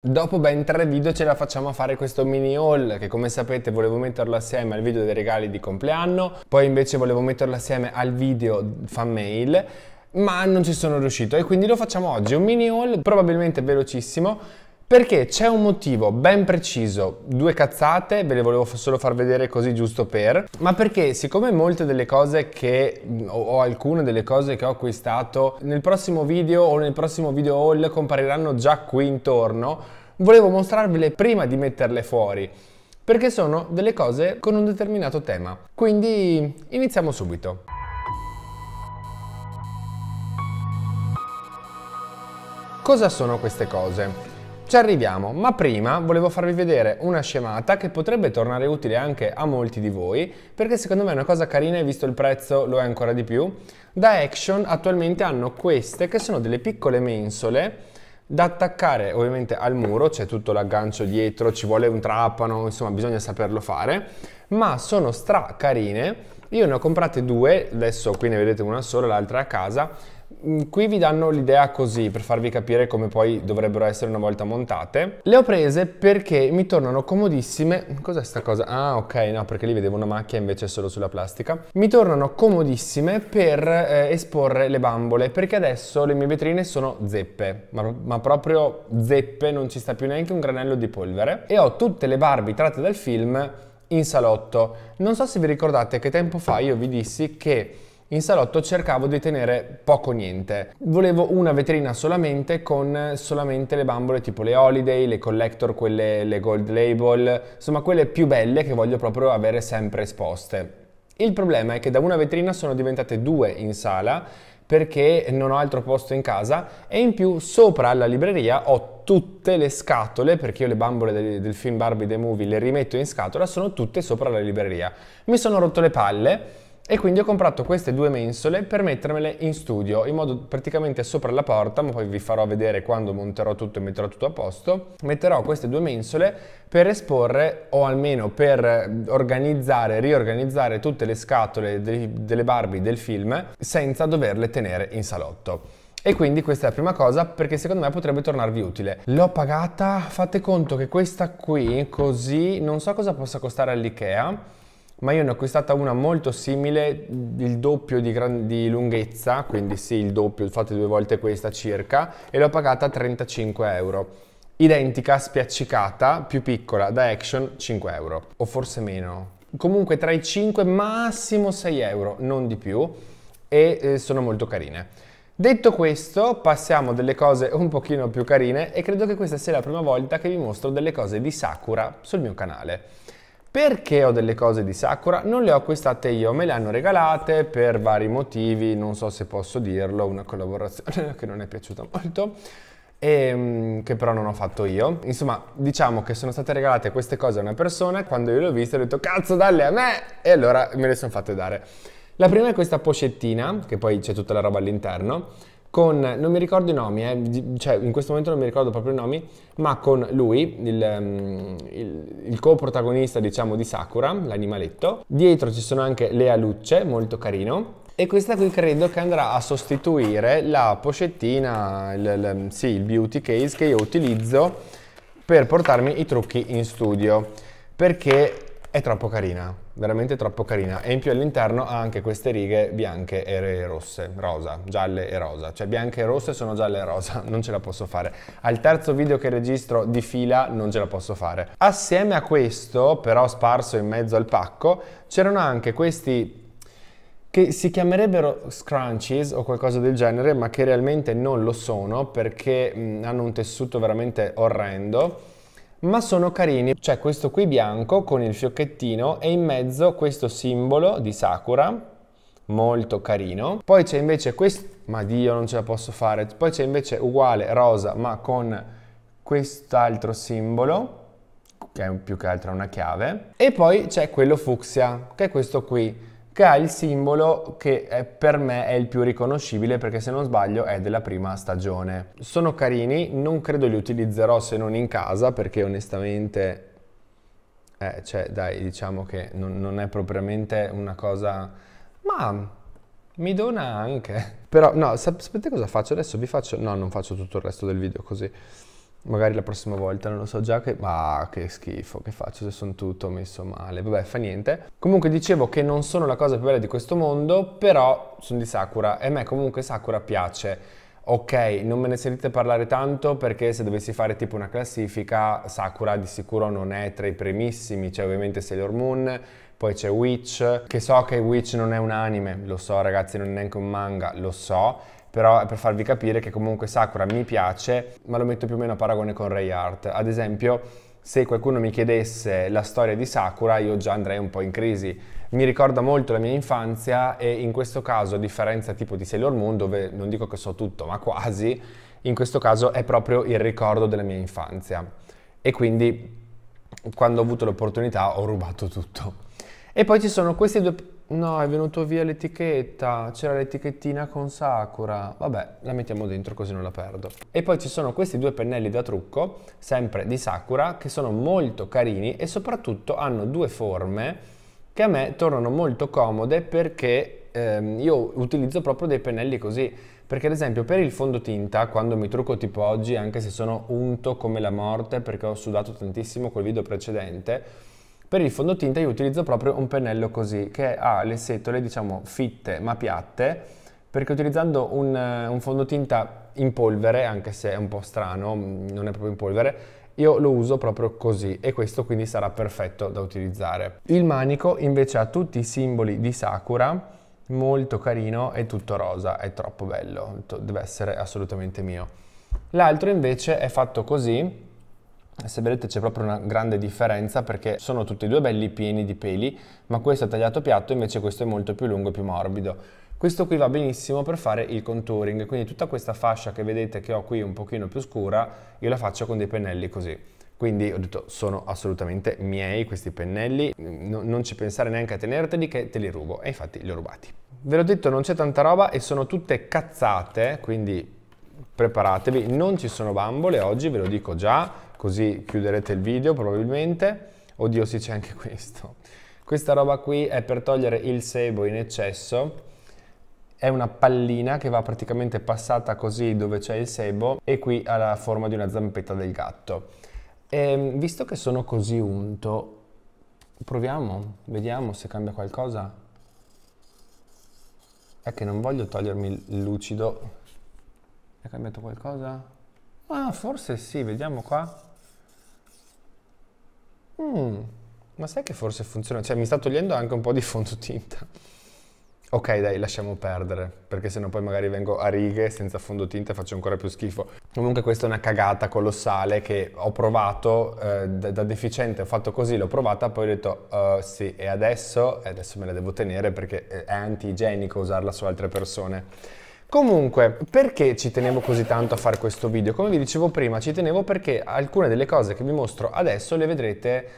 Dopo ben tre video ce la facciamo a fare questo mini haul che come sapete volevo metterlo assieme al video dei regali di compleanno, poi invece volevo metterlo assieme al video fan mail, ma non ci sono riuscito e quindi lo facciamo oggi, un mini haul probabilmente velocissimo perché c'è un motivo ben preciso, due cazzate, ve le volevo solo far vedere così giusto per, ma perché siccome molte delle cose che, mm, o alcune delle cose che ho acquistato, nel prossimo video o nel prossimo video haul compariranno già qui intorno, volevo mostrarvele prima di metterle fuori, perché sono delle cose con un determinato tema. Quindi iniziamo subito. Cosa sono queste cose? Ci arriviamo, ma prima volevo farvi vedere una scemata che potrebbe tornare utile anche a molti di voi, perché secondo me è una cosa carina e visto il prezzo lo è ancora di più. Da Action attualmente hanno queste che sono delle piccole mensole da attaccare ovviamente al muro, c'è tutto l'aggancio dietro, ci vuole un trapano, insomma bisogna saperlo fare, ma sono stra carine. Io ne ho comprate due, adesso qui ne vedete una sola, l'altra è a casa, Mm, qui vi danno l'idea così per farvi capire come poi dovrebbero essere una volta montate. Le ho prese perché mi tornano comodissime. Cos'è sta cosa? Ah, ok, no, perché lì vedevo una macchia invece solo sulla plastica. Mi tornano comodissime per eh, esporre le bambole, perché adesso le mie vetrine sono zeppe, ma, ma, proprio zeppe, non ci sta più neanche un granello di polvere. E ho tutte le Barbie tratte dal film in salotto. Non so se vi ricordate che tempo fa io vi dissi che in salotto cercavo di tenere poco niente. Volevo una vetrina solamente con solamente le bambole tipo le Holiday, le Collector, quelle le Gold Label, insomma quelle più belle che voglio proprio avere sempre esposte. Il problema è che da una vetrina sono diventate due in sala perché non ho altro posto in casa e in più sopra alla libreria ho tutte le scatole, perché io le bambole del, del film Barbie The Movie le rimetto in scatola, sono tutte sopra la libreria. Mi sono rotto le palle e quindi ho comprato queste due mensole per mettermele in studio, in modo praticamente sopra la porta, ma poi vi farò vedere quando monterò tutto e metterò tutto a posto. Metterò queste due mensole per esporre, o almeno per organizzare, riorganizzare tutte le scatole delle Barbie del film, senza doverle tenere in salotto. E quindi questa è la prima cosa perché secondo me potrebbe tornarvi utile. L'ho pagata, fate conto che questa qui così non so cosa possa costare all'IKEA, ma io ne ho acquistata una molto simile, il doppio di, gran, di, lunghezza, quindi sì, il doppio, fate due volte questa circa, e l'ho pagata 35 euro. Identica, spiaccicata, più piccola, da action, 5 euro, o forse meno. Comunque tra i 5, massimo 6 euro, non di più, e eh, sono molto carine. Detto questo, passiamo delle cose un pochino più carine e credo che questa sia la prima volta che vi mostro delle cose di Sakura sul mio canale. Perché ho delle cose di Sakura? Non le ho acquistate io, me le hanno regalate per vari motivi, non so se posso dirlo, una collaborazione che non è piaciuta molto e ehm, che però non ho fatto io. Insomma, diciamo che sono state regalate queste cose a una persona e quando io le ho viste ho detto cazzo dalle a me e allora me le sono fatte dare. La prima è questa pochettina, che poi c'è tutta la roba all'interno, con, non mi ricordo i nomi, eh, cioè in questo momento non mi ricordo proprio i nomi, ma con lui, il, ehm, il, il co-protagonista diciamo di Sakura, l'animaletto. Dietro ci sono anche le alucce, molto carino. E questa qui credo che andrà a sostituire la pochettina, il, il, sì, il beauty case che io utilizzo per portarmi i trucchi in studio. Perché è troppo carina, veramente troppo carina. E in più all'interno ha anche queste righe bianche e rosse, rosa, gialle e rosa. Cioè bianche e rosse sono gialle e rosa, non ce la posso fare. Al terzo video che registro di fila non ce la posso fare. Assieme a questo, però sparso in mezzo al pacco, c'erano anche questi che si chiamerebbero scrunchies o qualcosa del genere, ma che realmente non lo sono perché hanno un tessuto veramente orrendo ma sono carini. C'è questo qui bianco con il fiocchettino e in mezzo questo simbolo di Sakura, molto carino. Poi c'è invece questo, ma Dio non ce la posso fare, poi c'è invece uguale rosa ma con quest'altro simbolo, che è più che altro una chiave. E poi c'è quello fucsia, che è questo qui che ha il simbolo che per me è il più riconoscibile perché se non sbaglio è della prima stagione. Sono carini, non credo li utilizzerò se non in casa perché onestamente, eh, cioè dai, diciamo che non, non è propriamente una cosa... Ma mi dona anche. Però no, sapete cosa faccio adesso? Vi faccio... No, non faccio tutto il resto del video così. Magari la prossima volta, non lo so già che... Ah, che schifo, che faccio se sono tutto messo male. Vabbè, fa niente. Comunque dicevo che non sono la cosa più bella di questo mondo, però sono di Sakura e a me comunque Sakura piace. Ok, non me ne sentite parlare tanto perché se dovessi fare tipo una classifica, Sakura di sicuro non è tra i primissimi, c'è cioè, ovviamente Sailor Moon, poi c'è Witch, che so che Witch non è un anime, lo so ragazzi, non è neanche un manga, lo so, però è per farvi capire che comunque Sakura mi piace, ma lo metto più o meno a paragone con Ray Art. Ad esempio, se qualcuno mi chiedesse la storia di Sakura, io già andrei un po' in crisi. Mi ricorda molto la mia infanzia e in questo caso, a differenza tipo di Sailor Moon, dove non dico che so tutto, ma quasi, in questo caso è proprio il ricordo della mia infanzia. E quindi, quando ho avuto l'opportunità, ho rubato tutto. E poi ci sono questi due No, è venuto via l'etichetta, c'era l'etichettina con Sakura. Vabbè, la mettiamo dentro così non la perdo. E poi ci sono questi due pennelli da trucco, sempre di Sakura, che sono molto carini e soprattutto hanno due forme che a me tornano molto comode perché ehm, io utilizzo proprio dei pennelli così. Perché ad esempio per il fondotinta, quando mi trucco tipo oggi, anche se sono unto come la morte perché ho sudato tantissimo col video precedente, per il fondotinta io utilizzo proprio un pennello così, che ha le setole diciamo fitte ma piatte, perché utilizzando un, eh, un fondotinta in polvere, anche se è un po' strano, mm, non è proprio in polvere, io lo uso proprio così e questo quindi sarà perfetto da utilizzare. Il manico invece ha tutti i simboli di Sakura, molto carino e tutto rosa, è troppo bello, deve essere assolutamente mio. L'altro invece è fatto così se vedete c'è proprio una grande differenza perché sono tutti e due belli pieni di peli, ma questo è tagliato piatto, invece questo è molto più lungo e più morbido. Questo qui va benissimo per fare il contouring, quindi tutta questa fascia che vedete che ho qui un pochino più scura, io la faccio con dei pennelli così. Quindi ho detto, sono assolutamente miei questi pennelli, no, non ci pensare neanche a tenerteli che te li rubo, e infatti li ho rubati. Ve l'ho detto, non c'è tanta roba e sono tutte cazzate, quindi preparatevi, non ci sono bambole oggi, ve lo dico già, così chiuderete il video probabilmente. Oddio sì c'è anche questo. Questa roba qui è per togliere il sebo in eccesso. È una pallina che va praticamente passata così dove c'è il sebo e qui ha la forma di una zampetta del gatto. E, ehm, visto che sono così unto, proviamo, vediamo se cambia qualcosa. È che non voglio togliermi il lucido. È cambiato qualcosa? Ah, forse sì, vediamo qua. Mm, ma sai che forse funziona? Cioè mi sta togliendo anche un po' di fondotinta. Ok dai, lasciamo perdere, perché sennò poi magari vengo a righe senza fondotinta e faccio ancora più schifo. Comunque questa è una cagata colossale che ho provato, eh, da, deficiente ho fatto così, l'ho provata, poi ho detto uh, sì, e adesso, e adesso me la devo tenere perché è antigenico usarla su altre persone. Comunque, perché ci tenevo così tanto a fare questo video? Come vi dicevo prima, ci tenevo perché alcune delle cose che vi mostro adesso le vedrete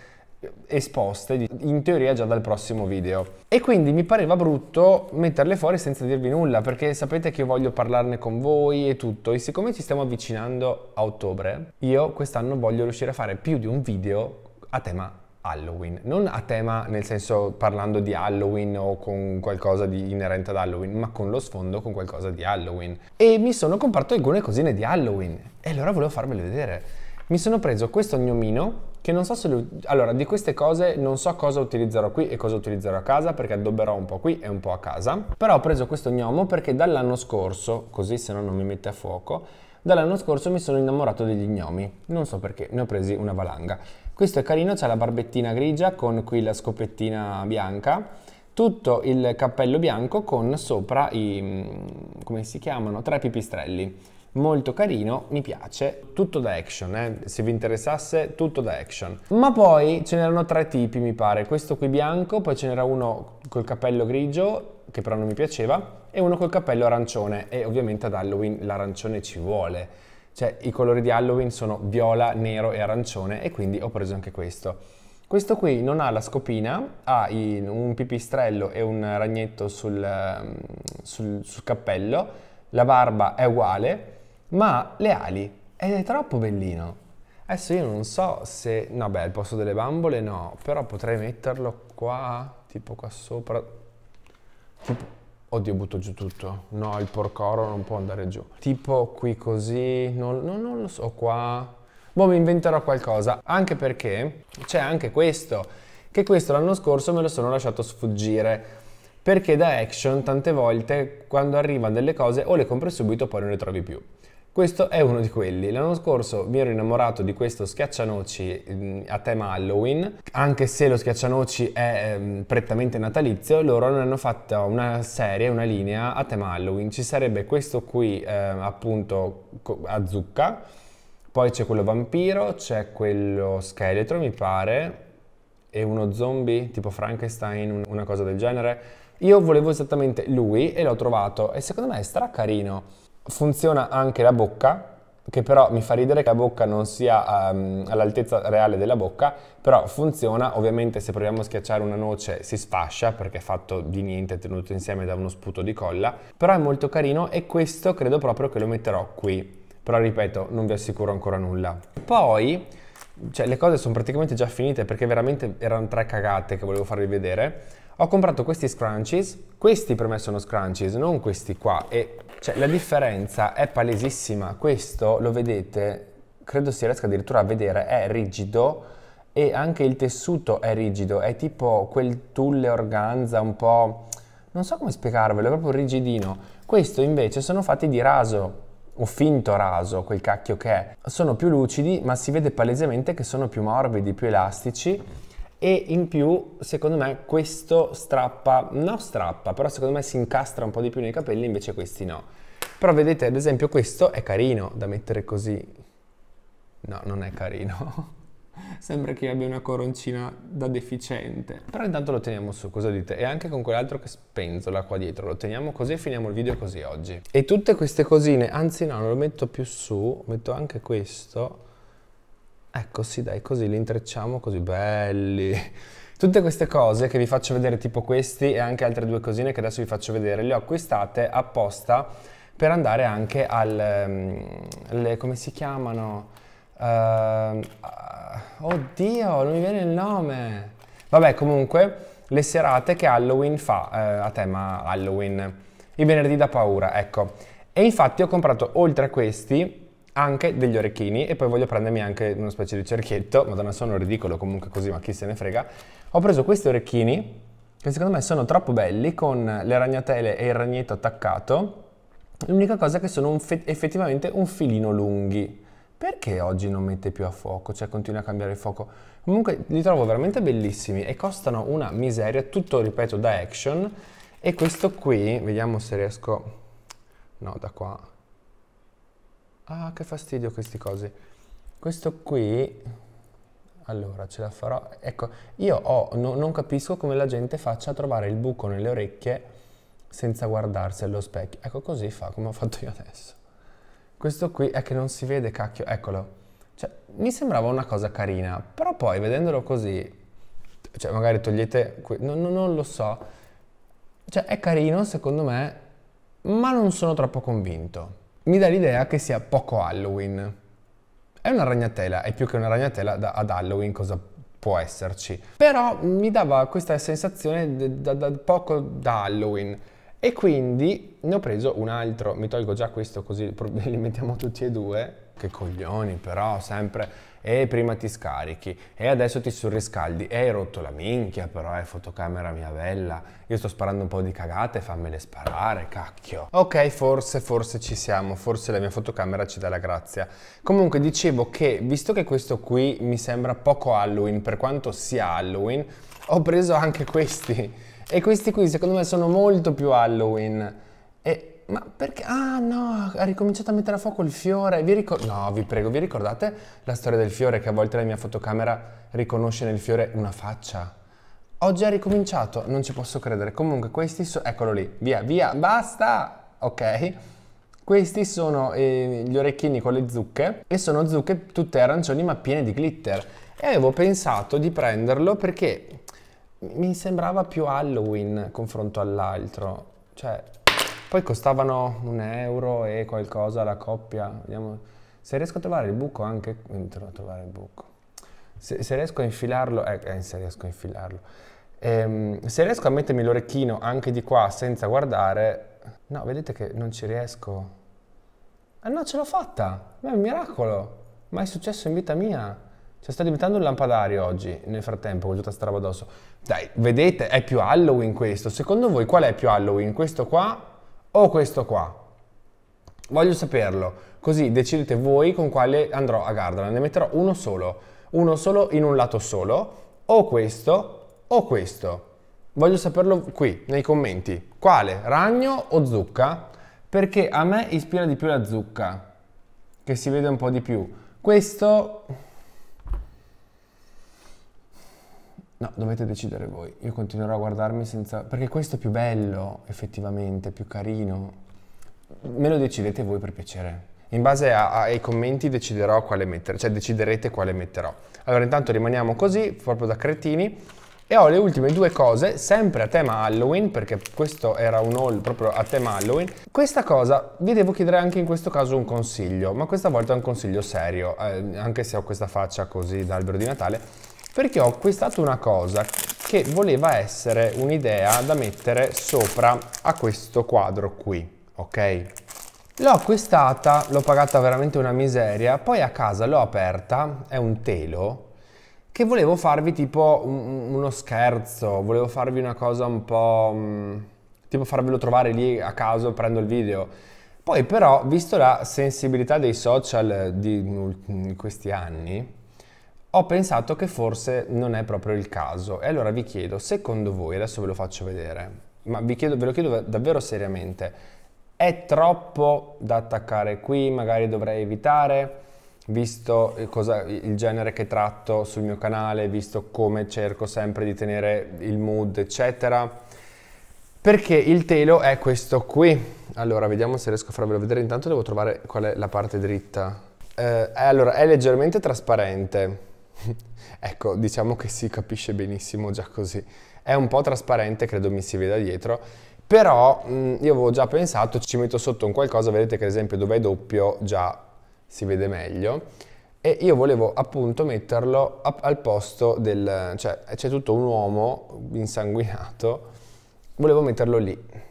eh, esposte in teoria già dal prossimo video e quindi mi pareva brutto metterle fuori senza dirvi nulla perché sapete che voglio parlarne con voi e tutto e siccome ci stiamo avvicinando a ottobre io quest'anno voglio riuscire a fare più di un video a tema Halloween, non a tema nel senso parlando di Halloween o con qualcosa di inerente ad Halloween, ma con lo sfondo con qualcosa di Halloween. E mi sono comprato alcune cosine di Halloween e allora volevo farvele vedere. Mi sono preso questo gnomino che non so se... Lo... Allora, di queste cose non so cosa utilizzerò qui e cosa utilizzerò a casa perché addobberò un po' qui e un po' a casa. Però ho preso questo gnomo perché dall'anno scorso, così se no non mi mette a fuoco, Dall'anno scorso mi sono innamorato degli gnomi, non so perché, ne ho presi una valanga. Questo è carino, c'è la barbettina grigia con qui la scopettina bianca, tutto il cappello bianco con sopra i, mm, come si chiamano, tre pipistrelli molto carino, mi piace, tutto da action, eh? se vi interessasse tutto da action. Ma poi ce n'erano tre tipi mi pare, questo qui bianco, poi ce n'era uno col cappello grigio, che però non mi piaceva, e uno col cappello arancione e ovviamente ad Halloween l'arancione ci vuole. Cioè i colori di Halloween sono viola, nero e arancione e quindi ho preso anche questo. Questo qui non ha la scopina, ha un pipistrello e un ragnetto sul, ehm, sul, sul cappello, la barba è uguale, ma le ali ed è troppo bellino. Adesso io non so se... No, beh, al posto delle bambole no, però potrei metterlo qua, tipo qua sopra. Tipo Oddio, butto giù tutto. No, il porcoro non può andare giù. Tipo qui così, non, non, non lo so, qua... Boh, mi inventerò qualcosa. Anche perché c'è anche questo. Che questo l'anno scorso me lo sono lasciato sfuggire. Perché da action tante volte quando arrivano delle cose o le compri subito poi non le trovi più. Questo è uno di quelli. L'anno scorso mi ero innamorato di questo schiaccianoci mm, a tema Halloween, anche se lo schiaccianoci è ehm, prettamente natalizio, loro non hanno fatto una serie, una linea a tema Halloween. Ci sarebbe questo qui eh, appunto a zucca, poi c'è quello vampiro, c'è quello scheletro mi pare, e uno zombie tipo Frankenstein, una cosa del genere. Io volevo esattamente lui e l'ho trovato e secondo me è stra carino funziona anche la bocca, che però mi fa ridere che la bocca non sia um, all'altezza reale della bocca, però funziona, ovviamente se proviamo a schiacciare una noce si sfascia perché è fatto di niente, tenuto insieme da uno sputo di colla, però è molto carino e questo credo proprio che lo metterò qui, però ripeto non vi assicuro ancora nulla. Poi, cioè le cose sono praticamente già finite perché veramente erano tre cagate che volevo farvi vedere, ho comprato questi scrunchies, questi per me sono scrunchies, non questi qua, e cioè, la differenza è palesissima, questo lo vedete, credo si riesca addirittura a vedere, è rigido e anche il tessuto è rigido, è tipo quel tulle organza un po'... non so come spiegarvelo, è proprio rigidino. Questo invece sono fatti di raso, o finto raso, quel cacchio che è. Sono più lucidi, ma si vede palesemente che sono più morbidi, più elastici e in più secondo me questo strappa, no strappa, però secondo me si incastra un po' di più nei capelli invece questi no. Però vedete ad esempio questo è carino da mettere così. No, non è carino. Sembra che abbia una coroncina da deficiente. Però intanto lo teniamo su, cosa dite? E anche con quell'altro che spenzola qua dietro. Lo teniamo così e finiamo il video così oggi. E tutte queste cosine, anzi no, non lo metto più su, metto anche questo Ecco, sì, dai, così li intrecciamo, così belli. Tutte queste cose che vi faccio vedere, tipo questi e anche altre due cosine che adesso vi faccio vedere, le ho acquistate apposta per andare anche al... Um, le, come si chiamano? Uh, oddio, non mi viene il nome! Vabbè, comunque, le serate che Halloween fa, uh, a tema Halloween, i venerdì da paura, ecco. E infatti ho comprato, oltre a questi, anche degli orecchini e poi voglio prendermi anche una specie di cerchietto, madonna sono ridicolo comunque così ma chi se ne frega, ho preso questi orecchini che secondo me sono troppo belli con le ragnatele e il ragnetto attaccato, l'unica cosa è che sono un effettivamente un filino lunghi. Perché oggi non mette più a fuoco? Cioè continua a cambiare il fuoco. Comunque li trovo veramente bellissimi e costano una miseria, tutto ripeto da action. E questo qui, vediamo se riesco... No, da qua Ah, che fastidio questi cosi. Questo qui, allora ce la farò. Ecco, io ho, no, non capisco come la gente faccia a trovare il buco nelle orecchie senza guardarsi allo specchio. Ecco, così fa, come ho fatto io adesso. Questo qui è che non si vede, cacchio, eccolo. Cioè, mi sembrava una cosa carina, però poi vedendolo così, cioè magari togliete, no, no, non lo so. Cioè, è carino secondo me, ma non sono troppo convinto mi dà l'idea che sia poco Halloween. È una ragnatela, è più che una ragnatela da, ad Halloween, cosa può esserci. Però mi dava questa sensazione da, da, poco da Halloween. E quindi ne ho preso un altro, mi tolgo già questo così li mettiamo tutti e due. Che coglioni però, sempre e prima ti scarichi e adesso ti surriscaldi e hai rotto la minchia però è eh, fotocamera mia bella io sto sparando un po' di cagate fammele sparare cacchio ok forse forse ci siamo forse la mia fotocamera ci dà la grazia comunque dicevo che visto che questo qui mi sembra poco Halloween per quanto sia Halloween ho preso anche questi e questi qui secondo me sono molto più Halloween e ma perché? Ah no, ha ricominciato a mettere a fuoco il fiore. Vi ricor- no, vi prego, vi ricordate la storia del fiore che a volte la mia fotocamera riconosce nel fiore una faccia? Oggi ha ricominciato, non ci posso credere. Comunque questi sono... Eccolo lì, via, via, basta! Ok? Questi sono eh, gli orecchini con le zucche e sono zucche tutte arancioni ma piene di glitter. E avevo pensato di prenderlo perché mi sembrava più Halloween confronto all'altro. Cioè, poi costavano un euro e qualcosa la coppia. Vediamo. Se riesco a trovare il buco anche... a trovare il buco. Se, se riesco a infilarlo... Eh, eh, se riesco a infilarlo. Ehm, se riesco a mettermi l'orecchino anche di qua senza guardare... No, vedete che non ci riesco. Ah no, ce l'ho fatta! Ma è un miracolo! Ma è successo in vita mia! Cioè sta diventando un lampadario oggi, nel frattempo, con tutta sta roba addosso. Dai, vedete, è più Halloween questo. Secondo voi qual è più Halloween? Questo qua o questo qua? Voglio saperlo, così decidete voi con quale andrò a Gardaland. Ne metterò uno solo, uno solo in un lato solo, o questo o questo. Voglio saperlo qui, nei commenti. Quale? Ragno o zucca? Perché a me ispira di più la zucca, che si vede un po' di più. Questo No, dovete decidere voi. Io continuerò a guardarmi senza... Perché questo è più bello, effettivamente, più carino. Me lo decidete voi per piacere. In base a, a, ai commenti deciderò quale mettere, cioè deciderete quale metterò. Allora intanto rimaniamo così, proprio da cretini. E ho le ultime due cose, sempre a tema Halloween, perché questo era un haul proprio a tema Halloween. Questa cosa, vi devo chiedere anche in questo caso un consiglio, ma questa volta è un consiglio serio, eh, anche se ho questa faccia così da albero di Natale perché ho acquistato una cosa che voleva essere un'idea da mettere sopra a questo quadro qui, ok? L'ho acquistata, l'ho pagata veramente una miseria, poi a casa l'ho aperta, è un telo, che volevo farvi tipo un, uno scherzo, volevo farvi una cosa un po'... Mm, tipo farvelo trovare lì a caso, prendo il video. Poi però, visto la sensibilità dei social eh, di, di questi anni, ho pensato che forse non è proprio il caso. E allora vi chiedo, secondo voi, adesso ve lo faccio vedere, ma chiedo, ve lo chiedo davvero seriamente, è troppo da attaccare qui, magari dovrei evitare, visto eh, cosa, il genere che tratto sul mio canale, visto come cerco sempre di tenere il mood, eccetera. Perché il telo è questo qui. Allora, vediamo se riesco a farvelo vedere. Intanto devo trovare qual è la parte dritta. Eh, eh allora, è leggermente trasparente ecco, diciamo che si capisce benissimo già così. È un po' trasparente, credo mi si veda dietro, però mh, mm, io avevo già pensato, ci metto sotto un qualcosa, vedete che ad esempio dove è doppio già si vede meglio, e io volevo appunto metterlo a, al posto del... cioè c'è tutto un uomo insanguinato, volevo metterlo lì.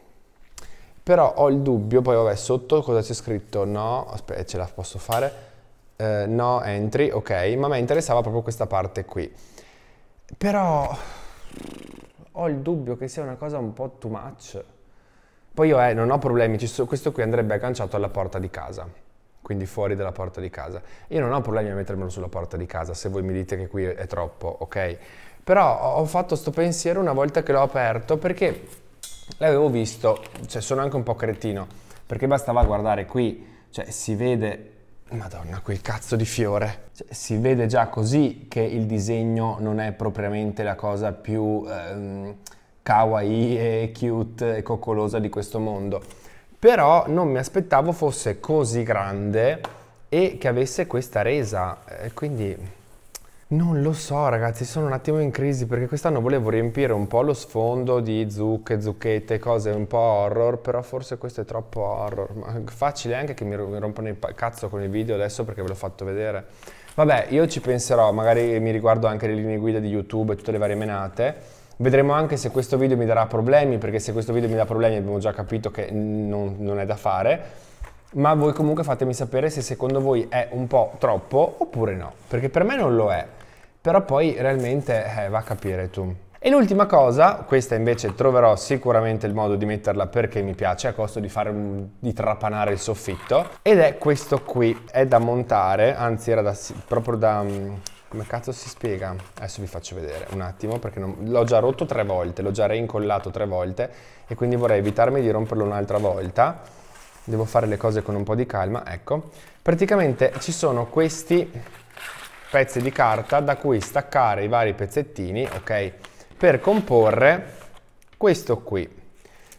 Però ho il dubbio, poi vabbè sotto cosa c'è scritto? No, aspetta ce la posso fare eh, no entry, ok, ma a me interessava proprio questa parte qui. Però ho il dubbio che sia una cosa un po' too much. Poi io eh, non ho problemi, so, questo qui andrebbe agganciato alla porta di casa, quindi fuori dalla porta di casa. Io non ho problemi a mettermelo sulla porta di casa, se voi mi dite che qui è troppo, ok? Però ho fatto questo pensiero una volta che l'ho aperto perché l'avevo visto, cioè sono anche un po' cretino, perché bastava guardare qui, cioè si vede Madonna, quel cazzo di fiore. Cioè, si vede già così che il disegno non è propriamente la cosa più ehm, kawaii e cute e coccolosa di questo mondo. Però non mi aspettavo fosse così grande e che avesse questa resa. Eh, quindi non lo so ragazzi, sono un attimo in crisi perché quest'anno volevo riempire un po' lo sfondo di zucche, zucchette, cose un po' horror, però forse questo è troppo horror. Ma facile anche che mi rompano il cazzo con il video adesso perché ve l'ho fatto vedere. Vabbè, io ci penserò, magari mi riguardo anche le linee guida di YouTube e tutte le varie menate. Vedremo anche se questo video mi darà problemi, perché se questo video mi dà problemi abbiamo già capito che non, non è da fare ma voi comunque fatemi sapere se secondo voi è un po' troppo oppure no, perché per me non lo è però poi realmente eh, va a capire tu. E l'ultima cosa, questa invece troverò sicuramente il modo di metterla perché mi piace a costo di, fare, di trapanare il soffitto ed è questo qui, è da montare, anzi era da, proprio da... Mm, come cazzo si spiega? Adesso vi faccio vedere un attimo perché l'ho già rotto tre volte, l'ho già reincollato tre volte e quindi vorrei evitarmi di romperlo un'altra volta. Devo fare le cose con un po' di calma, ecco. Praticamente ci sono questi pezzi di carta da cui staccare i vari pezzettini, ok? Per comporre questo qui,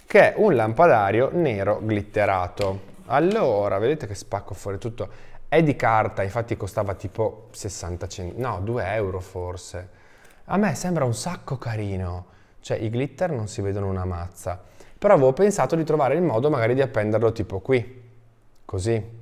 che è un lampadario nero glitterato. Allora, vedete che spacco fuori tutto. È di carta, infatti costava tipo 60 centesimi, no, 2 euro forse. A me sembra un sacco carino. Cioè, i glitter non si vedono una mazza. Però avevo pensato di trovare il modo magari di appenderlo tipo qui. Così,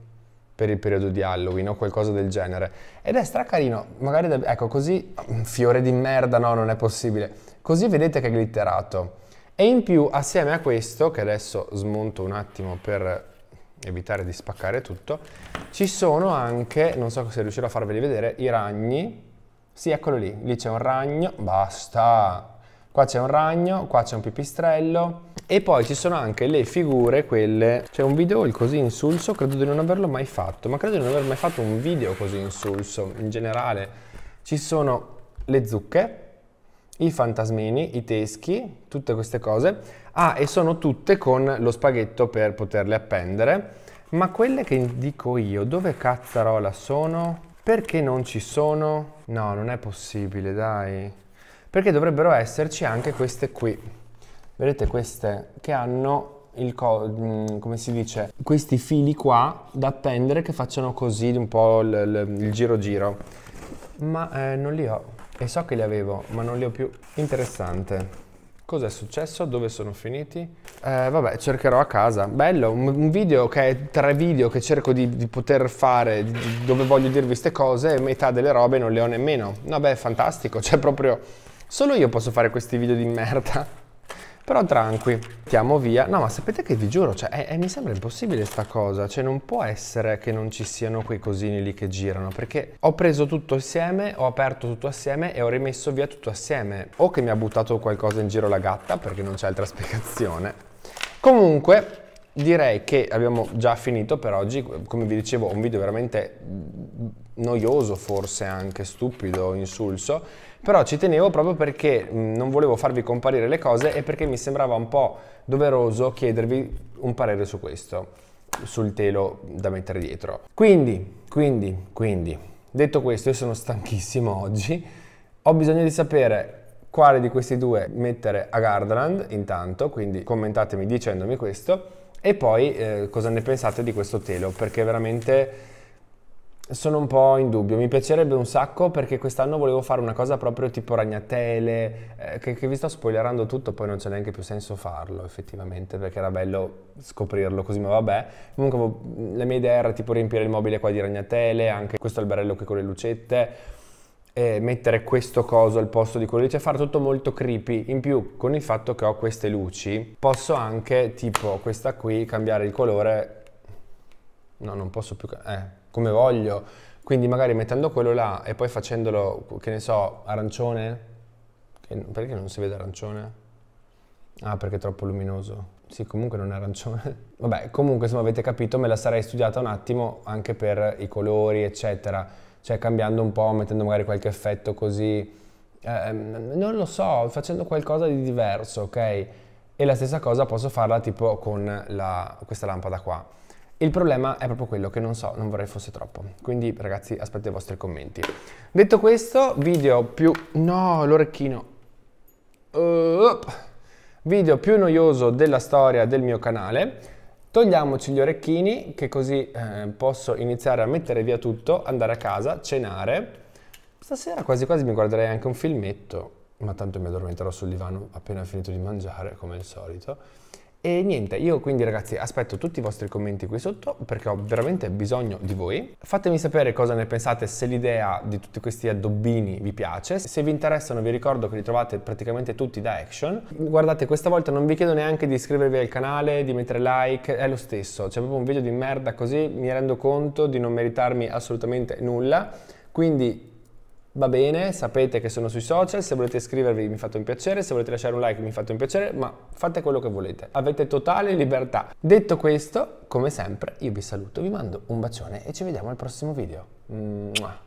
per il periodo di Halloween o qualcosa del genere. Ed è stracarino, magari ecco così, fiore di merda, no, non è possibile. Così vedete che è glitterato. E in più, assieme a questo, che adesso smonto un attimo per evitare di spaccare tutto, ci sono anche, non so se riuscirò a farveli vedere, i ragni. Sì, eccolo lì, lì c'è un ragno, basta! Qua c'è un ragno, qua c'è un pipistrello e poi ci sono anche le figure, quelle... C'è un video così insulso, credo di non averlo mai fatto, ma credo di non aver mai fatto un video così insulso in generale. Ci sono le zucche, i fantasmini, i teschi, tutte queste cose. Ah, e sono tutte con lo spaghetto per poterle appendere. Ma quelle che dico io, dove cazzarola sono? Perché non ci sono? No, non è possibile, dai perché dovrebbero esserci anche queste qui. Vedete queste che hanno il mm, come si dice, questi fili qua da appendere che facciano così un po' il giro giro. Ma eh, non li ho e so che li avevo, ma non li ho più. Interessante. Cos'è successo? Dove sono finiti? Eh, vabbè, cercherò a casa. Bello, un, video che è tre video che cerco di, di poter fare, di, dove voglio dirvi queste cose e metà delle robe non le ho nemmeno. Vabbè, fantastico, c'è cioè, proprio Solo io posso fare questi video di merda. Però tranqui, mettiamo via. No, ma sapete che vi giuro, cioè, è, è, mi sembra impossibile sta cosa. Cioè, non può essere che non ci siano quei cosini lì che girano. Perché ho preso tutto assieme, ho aperto tutto assieme e ho rimesso via tutto assieme. O che mi ha buttato qualcosa in giro la gatta, perché non c'è altra spiegazione. Comunque, direi che abbiamo già finito per oggi. Come vi dicevo, un video veramente mm, noioso, forse anche stupido, insulso però ci tenevo proprio perché mm, non volevo farvi comparire le cose e perché mi sembrava un po' doveroso chiedervi un parere su questo sul telo da mettere dietro. Quindi, quindi, quindi, detto questo, io sono stanchissimo oggi, ho bisogno di sapere quale di questi due mettere a Gardaland intanto, quindi commentatemi dicendomi questo e poi eh, cosa ne pensate di questo telo, perché veramente sono un po' in dubbio, mi piacerebbe un sacco perché quest'anno volevo fare una cosa proprio tipo ragnatele, eh, che, che, vi sto spoilerando tutto, poi non c'è neanche più senso farlo effettivamente perché era bello scoprirlo così, ma vabbè. Comunque la mia idea era tipo riempire il mobile qua di ragnatele, anche questo alberello qui con le lucette, e mettere questo coso al posto di quello lì, cioè fare tutto molto creepy. In più con il fatto che ho queste luci posso anche tipo questa qui cambiare il colore. No, non posso più... Eh, come voglio, quindi magari mettendo quello là e poi facendolo, che ne so, arancione, perché non si vede arancione? Ah, perché è troppo luminoso. Sì, comunque non è arancione. Vabbè, comunque se avete capito, me la sarei studiata un attimo anche per i colori, eccetera. Cioè cambiando un po', mettendo magari qualche effetto così. Eh, non lo so, facendo qualcosa di diverso, ok? E la stessa cosa posso farla tipo con la, questa lampada qua. Il problema è proprio quello che non so, non vorrei fosse troppo. Quindi ragazzi aspetto i vostri commenti. Detto questo, video più... No, l'orecchino. Uh, video più noioso della storia del mio canale. Togliamoci gli orecchini che così eh, posso iniziare a mettere via tutto, andare a casa, cenare. Stasera quasi quasi mi guarderei anche un filmetto, ma tanto mi addormenterò sul divano appena finito di mangiare, come al solito. E niente, io quindi ragazzi aspetto tutti i vostri commenti qui sotto perché ho veramente bisogno di voi. Fatemi sapere cosa ne pensate, se l'idea di tutti questi addobbini vi piace. Se vi interessano vi ricordo che li trovate praticamente tutti da Action. Guardate, questa volta non vi chiedo neanche di iscrivervi al canale, di mettere like, è lo stesso. C'è proprio un video di merda così, mi rendo conto di non meritarmi assolutamente nulla. Quindi va bene, sapete che sono sui social, se volete iscrivervi mi fate un piacere, se volete lasciare un like mi fate un piacere, ma fate quello che volete, avete totale libertà. Detto questo, come sempre, io vi saluto, vi mando un bacione e ci vediamo al prossimo video. Mua.